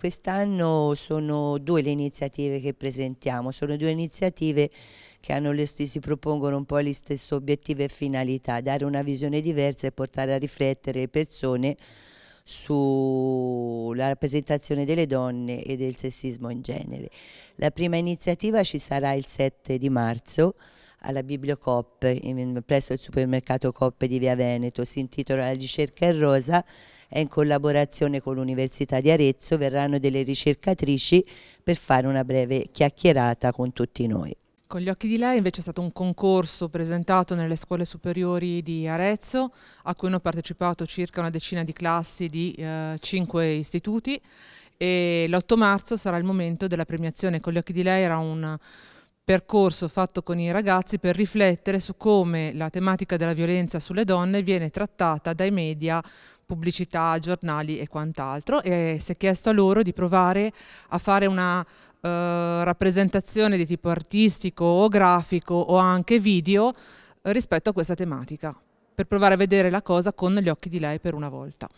Quest'anno sono due le iniziative che presentiamo, sono due iniziative che hanno le stesse, propongono un po' gli stessi obiettivi e finalità, dare una visione diversa e portare a riflettere le persone sulla rappresentazione delle donne e del sessismo in genere. La prima iniziativa ci sarà il 7 di marzo alla Bibliocop presso il supermercato Coppe di Via Veneto, si intitola La ricerca in rosa, è in collaborazione con l'Università di Arezzo, verranno delle ricercatrici per fare una breve chiacchierata con tutti noi. Con gli occhi di lei invece è stato un concorso presentato nelle scuole superiori di Arezzo a cui hanno partecipato circa una decina di classi di eh, istituti e l'8 marzo sarà il momento della premiazione. Con gli occhi di lei era un percorso fatto con i ragazzi per riflettere su come la tematica della violenza sulle donne viene trattata dai media pubblicità, giornali e quant'altro e si è chiesto a loro di provare a fare una eh, rappresentazione di tipo artistico o grafico o anche video eh, rispetto a questa tematica, per provare a vedere la cosa con gli occhi di lei per una volta.